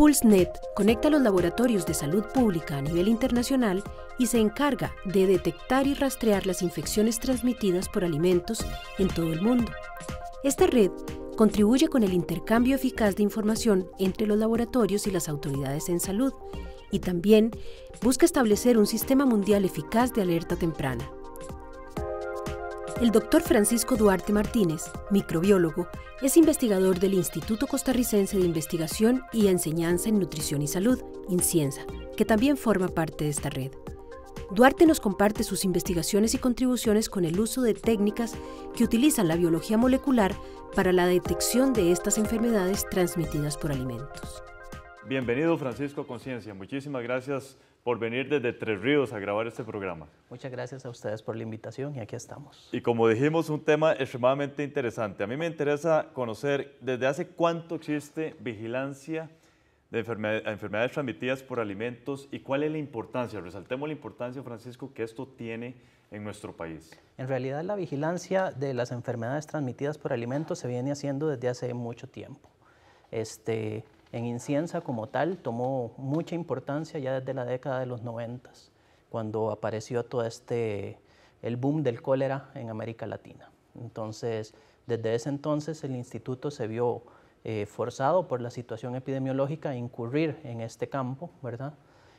PulseNet conecta los laboratorios de salud pública a nivel internacional y se encarga de detectar y rastrear las infecciones transmitidas por alimentos en todo el mundo. Esta red contribuye con el intercambio eficaz de información entre los laboratorios y las autoridades en salud y también busca establecer un sistema mundial eficaz de alerta temprana. El doctor Francisco Duarte Martínez, microbiólogo, es investigador del Instituto Costarricense de Investigación y Enseñanza en Nutrición y Salud, INCIENSA, que también forma parte de esta red. Duarte nos comparte sus investigaciones y contribuciones con el uso de técnicas que utilizan la biología molecular para la detección de estas enfermedades transmitidas por alimentos. Bienvenido Francisco Conciencia, muchísimas gracias por venir desde Tres Ríos a grabar este programa. Muchas gracias a ustedes por la invitación y aquí estamos. Y como dijimos, un tema extremadamente interesante. A mí me interesa conocer desde hace cuánto existe vigilancia de enfermedades transmitidas por alimentos y cuál es la importancia. Resaltemos la importancia, Francisco, que esto tiene en nuestro país. En realidad, la vigilancia de las enfermedades transmitidas por alimentos se viene haciendo desde hace mucho tiempo. Este, en Incienza como tal tomó mucha importancia ya desde la década de los 90, cuando apareció todo este, el boom del cólera en América Latina. Entonces, desde ese entonces el instituto se vio eh, forzado por la situación epidemiológica a incurrir en este campo, ¿verdad?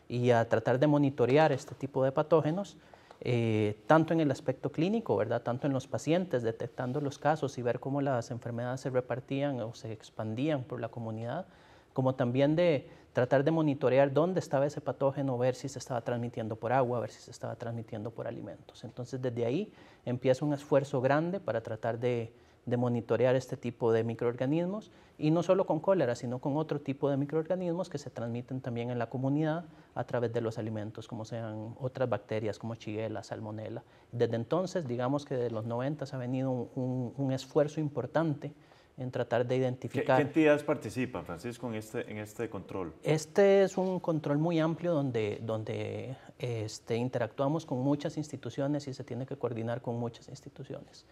Y a tratar de monitorear este tipo de patógenos, eh, tanto en el aspecto clínico, ¿verdad? Tanto en los pacientes, detectando los casos y ver cómo las enfermedades se repartían o se expandían por la comunidad, como también de tratar de monitorear dónde estaba ese patógeno, ver si se estaba transmitiendo por agua, ver si se estaba transmitiendo por alimentos. Entonces desde ahí empieza un esfuerzo grande para tratar de, monitorear este tipo de microorganismos y no solo con cólera, sino con otro tipo de microorganismos que se transmiten también en la comunidad a través de los alimentos, como sean otras bacterias como chiguela, salmonela. Desde entonces, digamos que de los 90 ha venido un esfuerzo importante en tratar de identificar. ¿Qué, entidades participan, Francisco, en este, en este control? Este es un control muy amplio donde, donde este, interactuamos con muchas instituciones y se tiene que coordinar con muchas instituciones.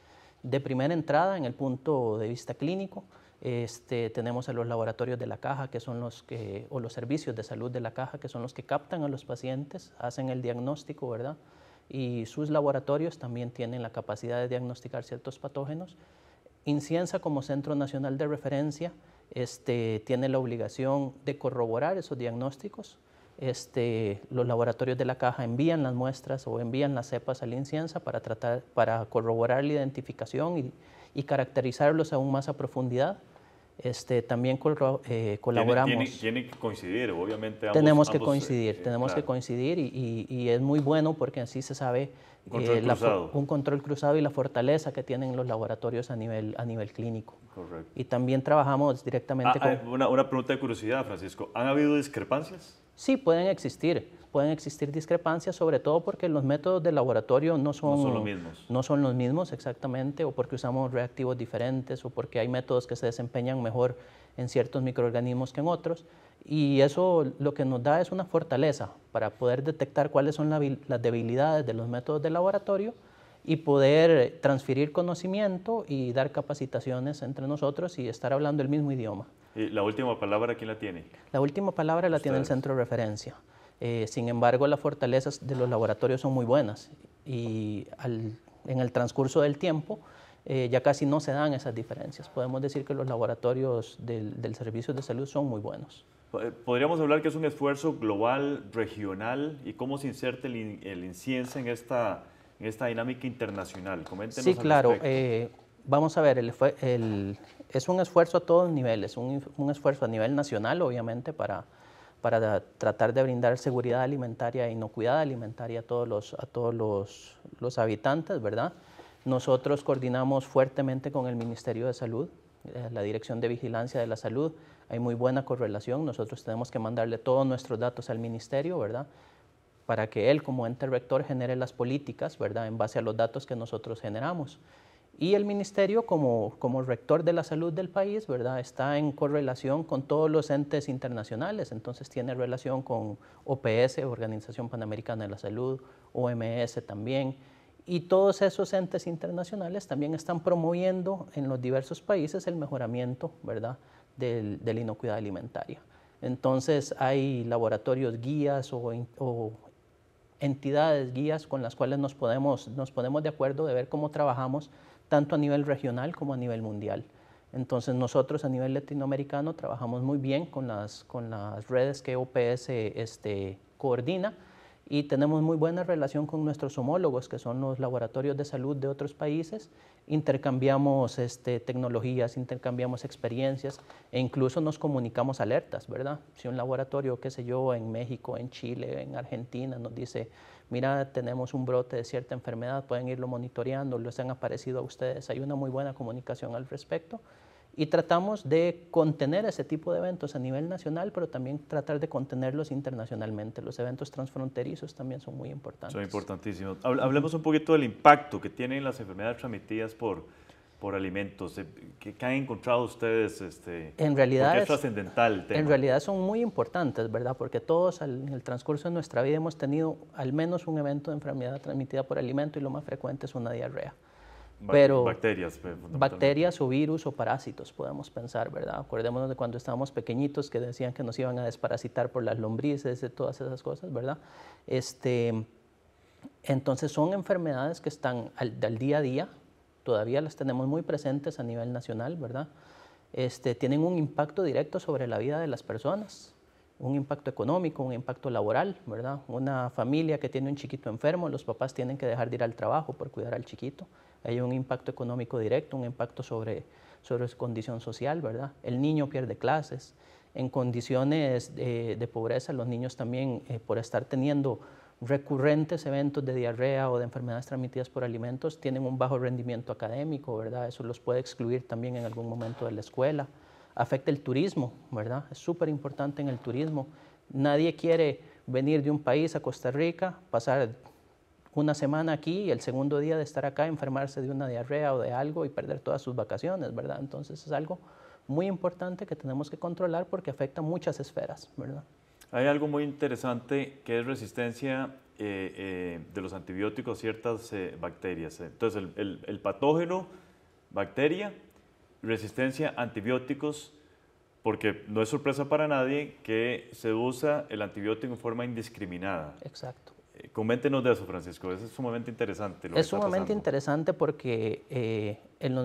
De primera entrada, en el punto de vista clínico, este, tenemos a los laboratorios de la caja, que son los que, o los servicios de salud de la caja, que son los que captan a los pacientes, hacen el diagnóstico, ¿verdad? Y sus laboratorios también tienen la capacidad de diagnosticar ciertos patógenos Inciensa como centro nacional de referencia este, tiene la obligación de corroborar esos diagnósticos. Este, los laboratorios de la caja envían las muestras o envían las cepas a la Inciensa para, tratar, para corroborar la identificación y, caracterizarlos aún más a profundidad. Este, también eh, colaboramos. Tiene que coincidir, obviamente. tenemos que coincidir, eh, tenemos que coincidir y, es muy bueno porque así se sabe control eh, un control cruzado y la fortaleza que tienen los laboratorios a nivel, a nivel clínico. Correcto. Y también trabajamos directamente ah, ah, con... Una, una pregunta de curiosidad, Francisco. ¿Han habido discrepancias? Sí, pueden existir. Pueden existir discrepancias, sobre todo porque los métodos de laboratorio no son, no son los mismos. No son los mismos, exactamente, o porque usamos reactivos diferentes, o porque hay métodos que se desempeñan mejor en ciertos microorganismos que en otros. Y eso lo que nos da es una fortaleza para poder detectar cuáles son las debilidades de los métodos de laboratorio y poder transferir conocimiento y dar capacitaciones entre nosotros y estar hablando el mismo idioma. ¿Y la última palabra quién la tiene? La última palabra la tiene el centro de referencia. Eh, sin embargo, las fortalezas de los laboratorios son muy buenas y en el transcurso del tiempo eh, ya casi no se dan esas diferencias. Podemos decir que los laboratorios del, del servicio de salud son muy buenos. Podríamos hablar que es un esfuerzo global, regional, y cómo se inserta el, el en esta, en esta dinámica internacional. Coméntenos sí, claro. Eh, vamos a ver, el, el, es un esfuerzo a todos niveles, un, un esfuerzo a nivel nacional, obviamente, para, para tratar de brindar seguridad alimentaria e inocuidad alimentaria a todos a todos los, los habitantes, ¿verdad? Nosotros coordinamos fuertemente con el Ministerio de Salud, eh, la Dirección de Vigilancia de la Salud. Hay muy buena correlación. Nosotros tenemos que mandarle todos nuestros datos al Ministerio, ¿verdad? Para que él, como ente rector, genere las políticas, ¿verdad? En base a los datos que nosotros generamos. Y el Ministerio, como, como rector de la salud del país, ¿verdad? está en correlación con todos los entes internacionales, entonces tiene relación con OPS, Organización Panamericana de la Salud, OMS también. Y todos esos entes internacionales también están promoviendo en los diversos países el mejoramiento ¿verdad? de la inocuidad alimentaria. Entonces hay laboratorios guías o, entidades guías con las cuales nos podemos, ponemos de acuerdo de ver cómo trabajamos tanto a nivel regional como a nivel mundial. Entonces nosotros a nivel latinoamericano trabajamos muy bien con las, redes que OPS este, coordina y tenemos muy buena relación con nuestros homólogos, que son los laboratorios de salud de otros países. Intercambiamos este, tecnologías, intercambiamos experiencias e incluso nos comunicamos alertas, ¿verdad? Si un laboratorio, qué sé yo, en México, en Chile, en Argentina, nos dice, mira, tenemos un brote de cierta enfermedad, pueden irlo monitoreando, les han aparecido a ustedes, hay una muy buena comunicación al respecto y tratamos de contener ese tipo de eventos a nivel nacional, pero también tratar de contenerlos internacionalmente. Los eventos transfronterizos también son muy importantes. Son importantísimos. Hablemos un poquito del impacto que tienen las enfermedades transmitidas por, por alimentos? Eh, ¿Qué, han encontrado ustedes? Este, en realidad es, trascendental. En realidad son muy importantes, ¿verdad? Porque todos en el transcurso de nuestra vida hemos tenido al menos un evento de enfermedad transmitida por alimento y lo más frecuente es una diarrea pero bacterias. Bacterias o virus o parásitos, podemos pensar, ¿verdad? Acordémonos de cuando estábamos pequeñitos que decían que nos iban a desparasitar por las lombrices, de todas esas cosas, ¿verdad? Este, entonces son enfermedades que están al, día a día, todavía las tenemos muy presentes a nivel nacional, ¿verdad? Este, tienen un impacto directo sobre la vida de las personas, un impacto económico, un impacto laboral, ¿verdad? Una familia que tiene un chiquito enfermo, los papás tienen que dejar de ir al trabajo por cuidar al chiquito hay un impacto económico directo, un impacto sobre, sobre su condición social, ¿verdad? El niño pierde clases. En condiciones de, pobreza, los niños también, eh, por estar teniendo recurrentes eventos de diarrea o de enfermedades transmitidas por alimentos, tienen un bajo rendimiento académico, ¿verdad? Eso los puede excluir también en algún momento de la escuela. Afecta el turismo, ¿verdad? Es súper importante en el turismo. Nadie quiere venir de un país a Costa Rica, pasar una semana aquí y el segundo día de estar acá enfermarse de una diarrea o de algo y perder todas sus vacaciones, ¿verdad? Entonces es algo muy importante que tenemos que controlar porque afecta muchas esferas, ¿verdad? Hay algo muy interesante que es resistencia eh, eh, de los antibióticos a ciertas eh, bacterias. Entonces el, el patógeno, bacteria, resistencia a antibióticos, porque no es sorpresa para nadie que se usa el antibiótico en forma indiscriminada. Exacto. Eh, coméntenos de eso, Francisco, es sumamente interesante. es sumamente interesante porque eh, en,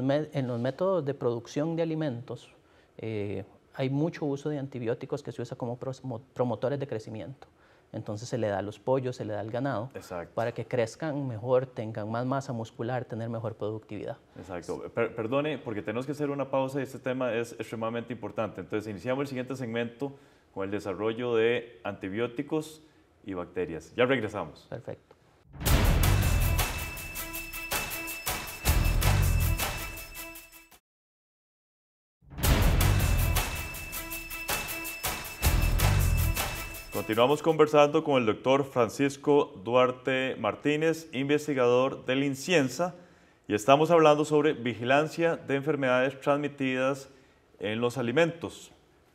los métodos de producción de alimentos eh, hay mucho uso de antibióticos que se usa como promotores de crecimiento. Entonces se le da a los pollos, se le da al ganado, para que crezcan mejor, tengan más masa muscular, tener mejor productividad. Exacto. perdone, porque tenemos que hacer una pausa y este tema es extremadamente importante. Entonces iniciamos el siguiente segmento con el desarrollo de antibióticos y bacterias. Ya regresamos. Perfecto. Continuamos conversando con el doctor Francisco Duarte Martínez, investigador del INCIENSA, y estamos hablando sobre vigilancia de enfermedades transmitidas en los alimentos.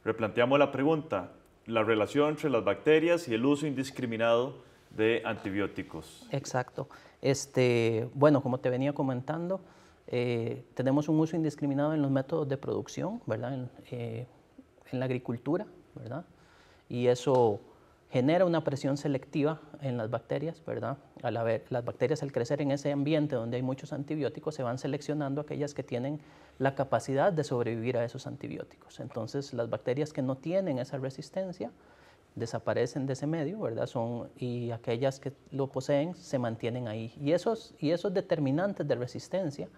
Replanteamos la pregunta, la relación entre las bacterias y el uso indiscriminado de antibióticos. Exacto. Este, bueno, como te venía comentando, eh, tenemos un uso indiscriminado en los métodos de producción, ¿verdad? en eh, la agricultura, ¿verdad? Y eso genera una presión selectiva en las bacterias, ¿verdad? Al haber, las bacterias al crecer en ese ambiente donde hay muchos antibióticos se van seleccionando aquellas que tienen la capacidad de sobrevivir a esos antibióticos. Entonces, las bacterias que no tienen esa resistencia desaparecen de ese medio, ¿verdad? Son, y aquellas que lo poseen se mantienen ahí. Y esos, y esos determinantes de resistencia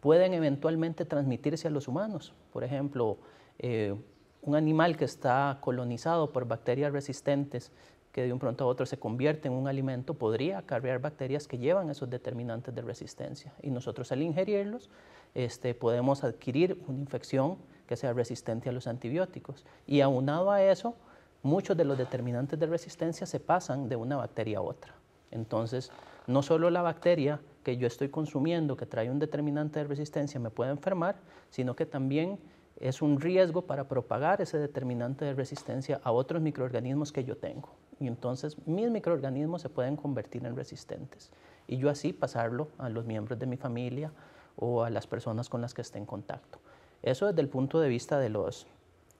pueden eventualmente transmitirse a los humanos. Por ejemplo, eh, un animal que está colonizado por bacterias resistentes que de un pronto a otro se convierte en un alimento, podría acarrear bacterias que llevan esos determinantes de resistencia. Y nosotros al ingerirlos este, podemos adquirir una infección que sea resistente a los antibióticos. Y aunado a eso, muchos de los determinantes de resistencia se pasan de una bacteria a otra. Entonces, no solo la bacteria que yo estoy consumiendo, que trae un determinante de resistencia, me puede enfermar, sino que también es un riesgo para propagar ese determinante de resistencia a otros microorganismos que yo tengo. Y entonces mis microorganismos se pueden convertir en resistentes y yo así pasarlo a los miembros de mi familia o a las personas con las que esté en contacto. Eso desde el punto de vista de, los,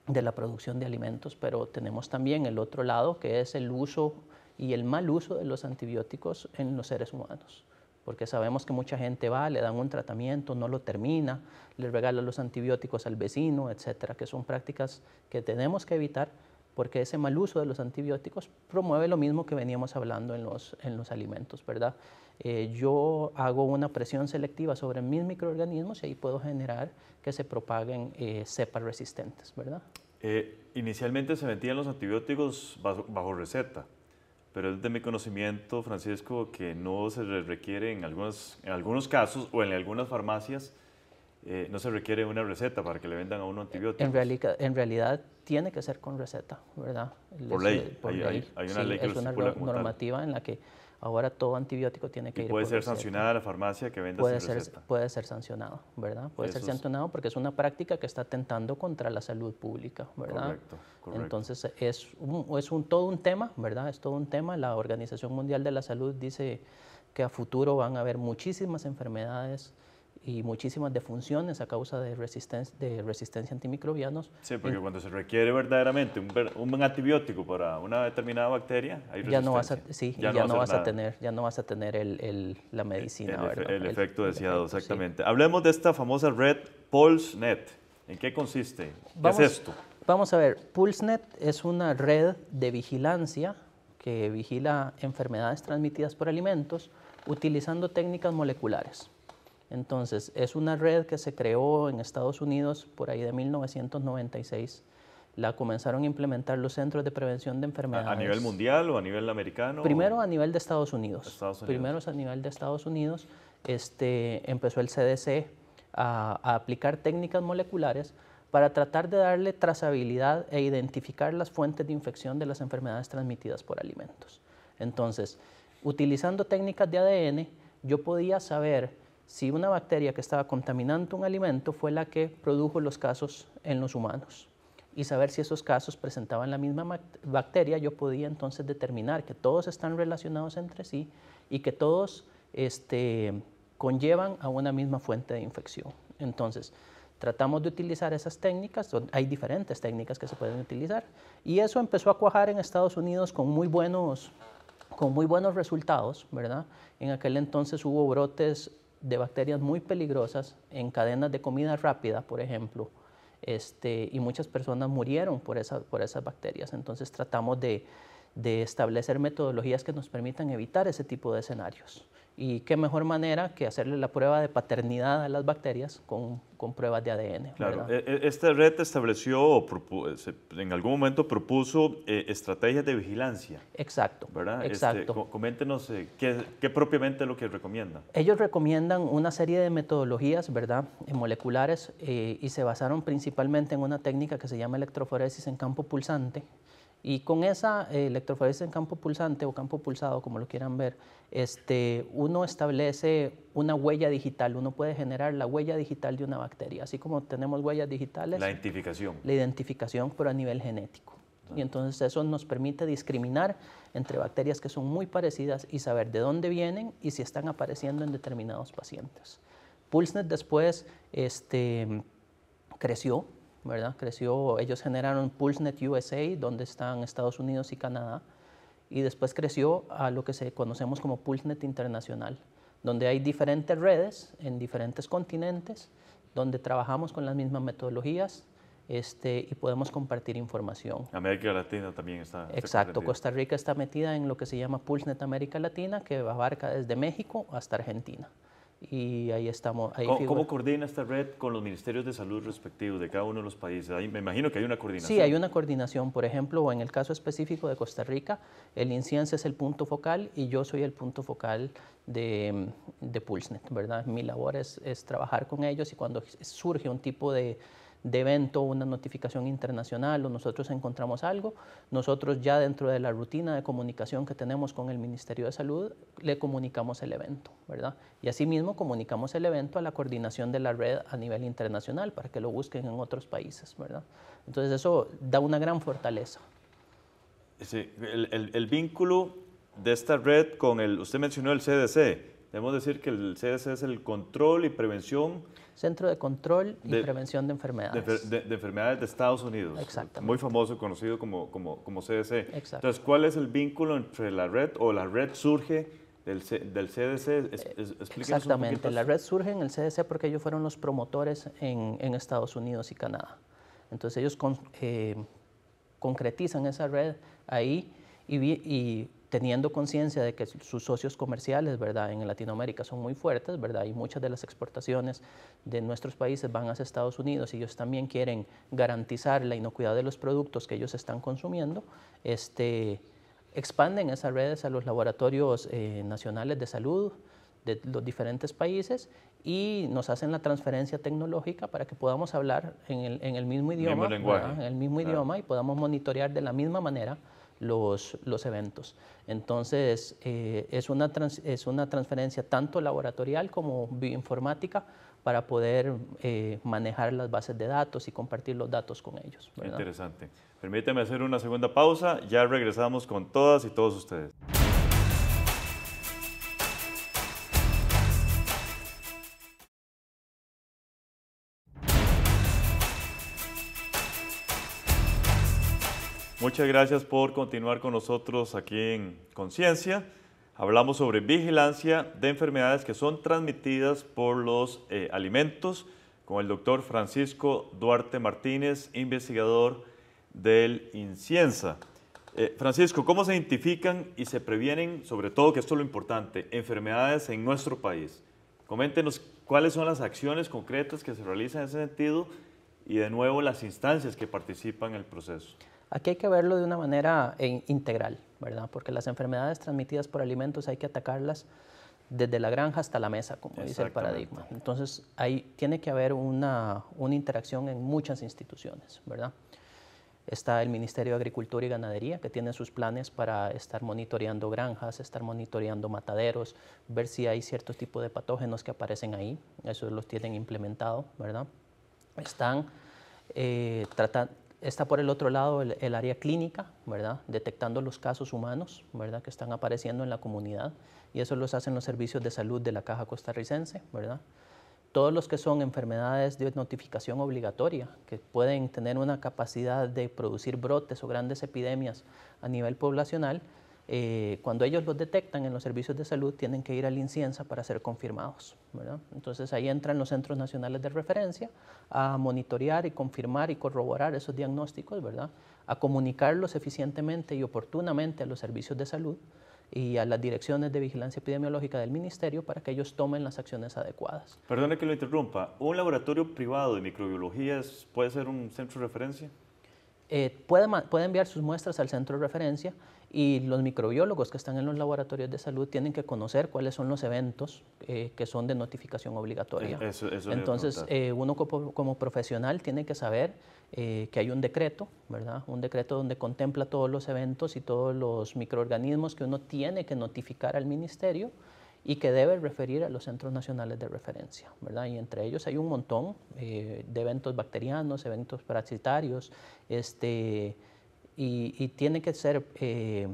de la producción de alimentos, pero tenemos también el otro lado que es el uso y el mal uso de los antibióticos en los seres humanos porque sabemos que mucha gente va, le dan un tratamiento, no lo termina, le regala los antibióticos al vecino, etcétera, que son prácticas que tenemos que evitar porque ese mal uso de los antibióticos promueve lo mismo que veníamos hablando en los, en los alimentos, ¿verdad? Eh, yo hago una presión selectiva sobre mis microorganismos y ahí puedo generar que se propaguen eh, cepas resistentes, ¿verdad? Eh, inicialmente se metían los antibióticos bajo, bajo receta pero es de mi conocimiento, Francisco, que no se requiere en algunos, en algunos casos o en algunas farmacias, eh, no se requiere una receta para que le vendan a uno antibióticos. En, realidad, en realidad tiene que ser con receta, ¿verdad? Por ley, por hay, ley. Hay, una ley que es una normativa en la que Ahora todo antibiótico tiene que ir puede ser sancionada la farmacia que venda puede sin receta. Puede ser sancionado, ¿verdad? Puede ser sancionado porque es una práctica que está atentando contra la salud pública, ¿verdad? Correcto, Entonces es, es un, todo un tema, ¿verdad? Es todo un tema. La Organización Mundial de la Salud dice que a futuro van a haber muchísimas enfermedades y muchísimas defunciones a causa de, resistencia, de resistencia antimicrobianos. Sí, porque cuando se requiere verdaderamente un, un, antibiótico para una determinada bacteria, hay resistencia. Ya no vas a, sí, ya, no, vas, a, tener, ya no vas a tener el, la medicina. El, efecto deseado, exactamente. Hablemos de esta famosa red PulseNet. ¿En qué consiste? ¿Qué es esto? Vamos a ver, PulseNet es una red de vigilancia que vigila enfermedades transmitidas por alimentos utilizando técnicas moleculares. Entonces, es una red que se creó en Estados Unidos por ahí de 1996. La comenzaron a implementar los centros de prevención de enfermedades. ¿A nivel mundial o a nivel americano? Primero a nivel de Estados Unidos. Primero a nivel de Estados Unidos. Este, empezó el CDC a aplicar técnicas moleculares para tratar de darle trazabilidad e identificar las fuentes de infección de las enfermedades transmitidas por alimentos. Entonces, utilizando técnicas de ADN, yo podía saber si una bacteria que estaba contaminando un alimento fue la que produjo los casos en los humanos. Y saber si esos casos presentaban la misma bacteria, yo podía entonces determinar que todos están relacionados entre sí y que todos este, conllevan a una misma fuente de infección. Entonces, tratamos de utilizar esas técnicas, hay diferentes técnicas que se pueden utilizar, y eso empezó a cuajar en Estados Unidos con muy buenos, con muy buenos resultados, ¿verdad? En aquel entonces hubo brotes de bacterias muy peligrosas en cadenas de comida rápida, por ejemplo, este, y muchas personas murieron por, esas bacterias. Entonces tratamos de establecer metodologías que nos permitan evitar ese tipo de escenarios. Y qué mejor manera que hacerle la prueba de paternidad a las bacterias con, con pruebas de ADN. Claro, e, e, esta red estableció, o eh, en algún momento propuso eh, estrategias de vigilancia. Exacto. ¿verdad? Este, exacto. coméntenos eh, qué, propiamente es lo que recomiendan. Ellos recomiendan una serie de metodologías ¿verdad? moleculares y se basaron principalmente en una técnica que se llama electroforesis en campo pulsante y con esa eh, electroforesis en campo pulsante o campo pulsado, como lo quieran ver, este, uno establece una huella digital, uno puede generar la huella digital de una bacteria, así como tenemos huellas digitales. La identificación. La identificación, pero a nivel genético. Ah. Y entonces eso nos permite discriminar entre bacterias que son muy parecidas y saber de dónde vienen y si están apareciendo en determinados pacientes. Pulsnet después este, creció Creció, ellos generaron PulseNet USA, donde están Estados Unidos y Canadá, y después creció a lo que se conocemos como PulseNet Internacional, donde hay diferentes redes en diferentes continentes, donde trabajamos con las mismas metodologías, este, y podemos compartir información. América Latina también está. Exacto, Costa Rica está metida en lo que se llama PulseNet América Latina, que abarca desde México hasta Argentina y ahí estamos. Ahí ¿Cómo, ¿Cómo, coordina esta red con los ministerios de salud respectivos de cada uno de los países? Ahí me imagino que hay una coordinación. Sí, hay una coordinación. Por ejemplo, en el caso específico de Costa Rica, el INCIENSE es el punto focal y yo soy el punto focal de, de PulseNet, ¿verdad? Mi labor es, es trabajar con ellos y cuando surge un tipo de de evento, una notificación internacional o nosotros encontramos algo, nosotros ya dentro de la rutina de comunicación que tenemos con el Ministerio de Salud, le comunicamos el evento, ¿verdad? Y asimismo comunicamos el evento a la coordinación de la red a nivel internacional para que lo busquen en otros países, ¿verdad? Entonces eso da una gran fortaleza. Sí, el, el vínculo de esta red con el, usted mencionó el CDC, debemos decir que el CDC es el control y prevención Centro de Control y Prevención de Enfermedades. De, Enfermedades de Estados Unidos. Exacto. Muy famoso, conocido como, como, como CDC. Exacto. Entonces, ¿cuál es el vínculo entre la red o la red surge del, del CDC? Eh, exactamente. la red surge en el CDC porque ellos fueron los promotores en, Estados Unidos y Canadá. Entonces, ellos eh, concretizan esa red ahí y, y teniendo conciencia de que sus socios comerciales, ¿verdad? En Latinoamérica son muy fuertes, ¿verdad? Y muchas de las exportaciones de nuestros países van hacia Estados Unidos y ellos también quieren garantizar la inocuidad de los productos que ellos están consumiendo, este, expanden esas redes a los laboratorios eh, nacionales de salud de los diferentes países y nos hacen la transferencia tecnológica para que podamos hablar en el, mismo en el mismo idioma, idioma y podamos monitorear de la misma manera los, los eventos. Entonces, eh, es, una es una transferencia tanto laboratorial como bioinformática para poder eh, manejar las bases de datos y compartir los datos con ellos. Interesante. Permíteme hacer una segunda pausa, ya regresamos con todas y todos ustedes. muchas gracias por continuar con nosotros aquí en Conciencia. Hablamos sobre vigilancia de enfermedades que son transmitidas por los eh, alimentos con el doctor Francisco Duarte Martínez, investigador del INCIENSA. Eh, Francisco, ¿cómo se identifican y se previenen, sobre todo, que esto es lo importante, enfermedades en nuestro país? Coméntenos cuáles son las acciones concretas que se realizan en ese sentido y de nuevo las instancias que participan en el proceso. Aquí hay que verlo de una manera eh, integral, ¿verdad? Porque las enfermedades transmitidas por alimentos hay que atacarlas desde la granja hasta la mesa, como dice el paradigma. Entonces, ahí tiene que haber una, una interacción en muchas instituciones, ¿verdad? Está el Ministerio de Agricultura y Ganadería, que tiene sus planes para estar monitoreando granjas, estar monitoreando mataderos, ver si hay ciertos tipos de patógenos que aparecen ahí. Eso los tienen implementado, ¿verdad? Están eh, tratando... Está por el otro lado el, área clínica, Detectando los casos humanos, Que están apareciendo en la comunidad y eso los hacen los servicios de salud de la Caja Costarricense, Todos los que son enfermedades de notificación obligatoria, que pueden tener una capacidad de producir brotes o grandes epidemias a nivel poblacional, eh, cuando ellos los detectan en los servicios de salud, tienen que ir al INCIENSA para ser confirmados. Entonces ahí entran los centros nacionales de referencia a monitorear y confirmar y corroborar esos diagnósticos, ¿verdad? a comunicarlos eficientemente y oportunamente a los servicios de salud y a las direcciones de vigilancia epidemiológica del ministerio para que ellos tomen las acciones adecuadas. Perdone que lo interrumpa, ¿un laboratorio privado de microbiología puede ser un centro de referencia? Eh, puede, puede enviar sus muestras al centro de referencia y los microbiólogos que están en los laboratorios de salud tienen que conocer cuáles son los eventos eh, que son de notificación obligatoria. Eh, Entonces, eh, uno como, profesional tiene que saber que hay un decreto, ¿verdad? Un decreto donde contempla todos los eventos y todos los microorganismos que uno tiene que notificar al ministerio y que debe referir a los centros nacionales de referencia, ¿verdad? Y entre ellos hay un montón de eventos bacterianos, eventos parasitarios, este y, tiene que ser, eh,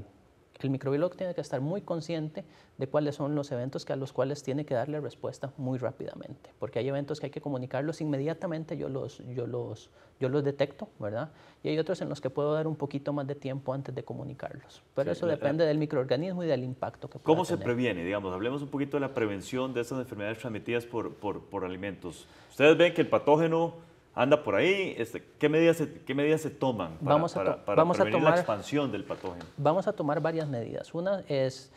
el microbiólogo tiene que estar muy consciente de cuáles son los eventos que a los cuales tiene que darle respuesta muy rápidamente, porque hay eventos que hay que comunicarlos inmediatamente, yo los, yo los, yo los detecto, ¿verdad? Y hay otros en los que puedo dar un poquito más de tiempo antes de comunicarlos, pero eso depende del microorganismo y del impacto que pueda ¿Cómo se previene? Digamos, hablemos un poquito de la prevención de estas enfermedades transmitidas por alimentos. Ustedes ven que el patógeno anda por ahí. Este, ¿qué, medidas se, ¿Qué medidas se toman para, vamos la expansión del patógeno? Vamos a tomar varias medidas. Una es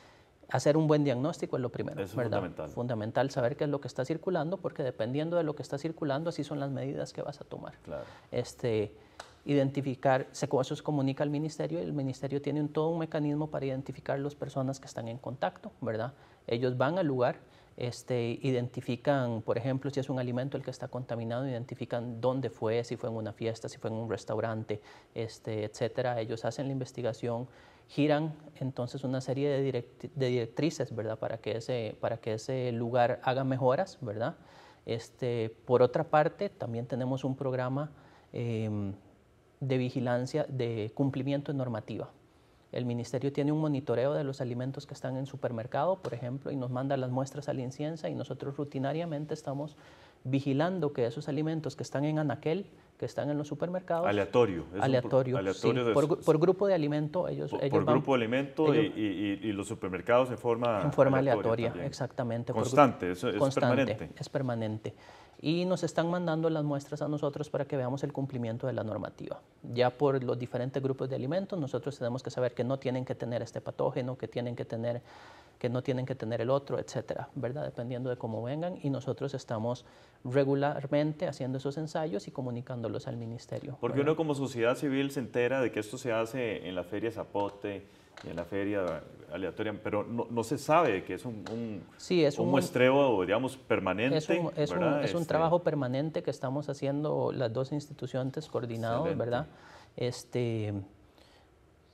hacer un buen diagnóstico es lo primero. es fundamental. Fundamental saber qué es lo que está circulando, porque dependiendo de lo que está circulando, así son las medidas que vas a tomar. Este, identificar, se, eso se comunica al ministerio y el ministerio tiene un, todo un mecanismo para identificar las personas que están en contacto, ¿verdad? Ellos van al lugar este, identifican, por ejemplo, si es un alimento el que está contaminado, identifican dónde fue, si fue en una fiesta, si fue en un restaurante, etc. Este, etcétera. Ellos hacen la investigación, giran entonces una serie de, directrices, ¿verdad? Para que ese, para que ese lugar haga mejoras, ¿verdad? Este, por otra parte, también tenemos un programa em, de vigilancia de cumplimiento normativo. normativa, el ministerio tiene un monitoreo de los alimentos que están en supermercado, por ejemplo, y nos manda las muestras a la inciensa y nosotros rutinariamente estamos vigilando que esos alimentos que están en anaquel que están en los supermercados. Aleatorio. aleatorio. Por, grupo de alimento. Ellos, por, grupo de alimento y, los supermercados en forma. En forma aleatoria, exactamente. Constante, eso es constante, Es permanente. Y nos están mandando las muestras a nosotros para que veamos el cumplimiento de la normativa. Ya por los diferentes grupos de alimentos, nosotros tenemos que saber que no tienen que tener este patógeno, que tienen que tener que no tienen que tener el otro, etcétera, ¿verdad? Dependiendo de cómo vengan y nosotros estamos regularmente haciendo esos ensayos y comunicándolos al ministerio. Porque uno como sociedad civil se entera de que esto se hace en la feria Zapote y en la feria aleatoria, pero no, se sabe que es un, un, sí, es un, muestreo, digamos, permanente. Es un, este, trabajo permanente que estamos haciendo las dos instituciones coordinadas ¿verdad? Este,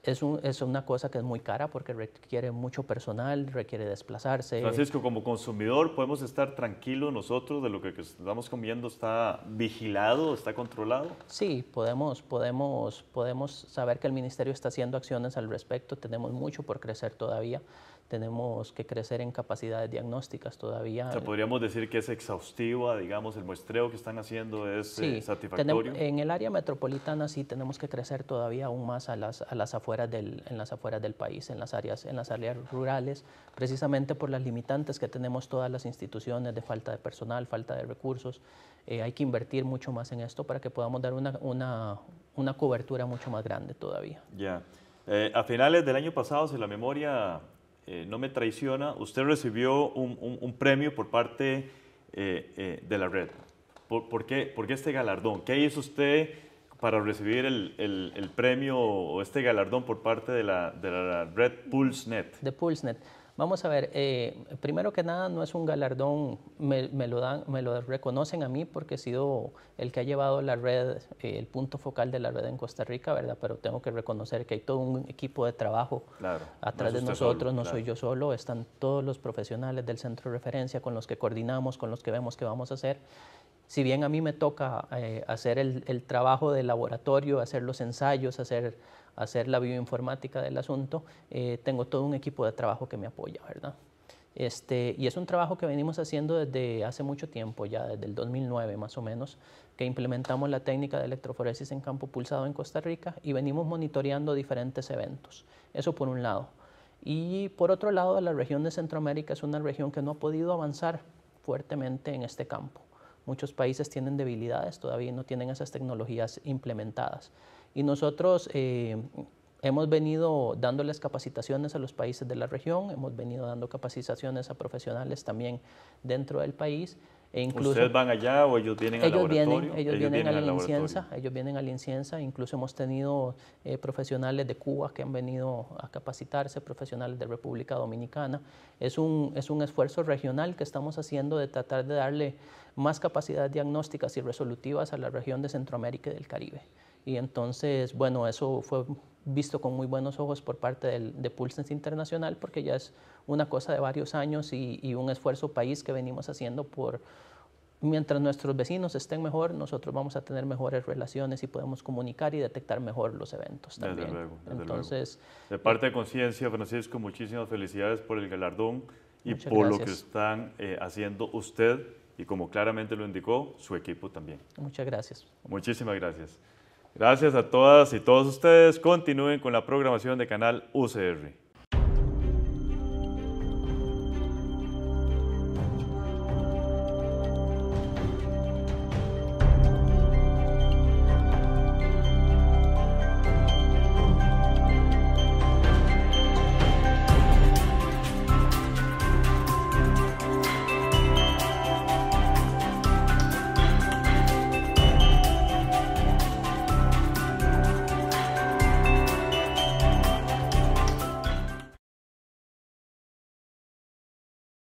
es, es, una cosa que es muy cara porque requiere mucho personal, requiere desplazarse. Francisco, como consumidor, ¿podemos estar tranquilos nosotros de lo que estamos comiendo? ¿Está vigilado? ¿Está controlado? Sí, podemos, podemos, podemos saber que el Ministerio está haciendo acciones al respecto. Tenemos mucho por crecer todavía tenemos que crecer en capacidades diagnósticas todavía. O sea, podríamos decir que es exhaustiva, digamos, el muestreo que están haciendo es eh, satisfactorio. en el área metropolitana sí tenemos que crecer todavía aún más a las, a las afueras del, en las afueras del país, en las, áreas, en las áreas rurales, precisamente por las limitantes que tenemos todas las instituciones de falta de personal, falta de recursos. Eh, hay que invertir mucho más en esto para que podamos dar una, una, una cobertura mucho más grande todavía. Ya. Eh, a finales del año pasado, si la memoria eh, no me traiciona, usted recibió un, premio por parte eh, eh, de la red. ¿Por, qué, este galardón? ¿Qué hizo usted para recibir el, premio o este galardón por parte de la, de la red PulseNet? De PulseNet. Vamos a ver, eh, primero que nada no es un galardón, me, lo dan, me lo reconocen a mí porque he sido el que ha llevado la red, eh, el punto focal de la red en Costa Rica, ¿verdad? Pero tengo que reconocer que hay todo un equipo de trabajo atrás de nosotros, no soy yo solo, están todos los profesionales del centro de referencia con los que coordinamos, con los que vemos que vamos a hacer si bien a mí me toca eh, hacer el, el, trabajo de laboratorio, hacer los ensayos, hacer hacer la bioinformática del asunto, eh, tengo todo un equipo de trabajo que me apoya, ¿verdad? Este, y es un trabajo que venimos haciendo desde hace mucho tiempo, ya desde el 2009 más o menos, que implementamos la técnica de electroforesis en campo pulsado en Costa Rica y venimos monitoreando diferentes eventos. Eso por un lado. Y por otro lado, la región de Centroamérica es una región que no ha podido avanzar fuertemente en este campo. Muchos países tienen debilidades, todavía no tienen esas tecnologías implementadas. Y nosotros eh, hemos venido dándoles capacitaciones a los países de la región, hemos venido dando capacitaciones a profesionales también dentro del país. E incluso, ¿Ustedes van allá o ellos vienen al laboratorio? ellos, vienen, a la incienza, ellos vienen a la inciensa. Incluso hemos tenido eh, profesionales de Cuba que han venido a capacitarse, profesionales de República Dominicana. Es un, es un esfuerzo regional que estamos haciendo de tratar de darle más capacidad diagnósticas y resolutivas a la región de Centroamérica y del Caribe. Y entonces, bueno, eso fue visto con muy buenos ojos por parte de Pulsens Internacional, porque ya es una cosa de varios años y, un esfuerzo país que venimos haciendo por, mientras nuestros vecinos estén mejor, nosotros vamos a tener mejores relaciones y podemos comunicar y detectar mejor los eventos también. Entonces, De parte de Conciencia, Francisco, muchísimas felicidades por el galardón y por lo que están eh, haciendo usted y como claramente lo indicó, su equipo también. Muchas gracias. Muchísimas gracias. Gracias a todas y todos ustedes. Continúen con la programación de Canal UCR.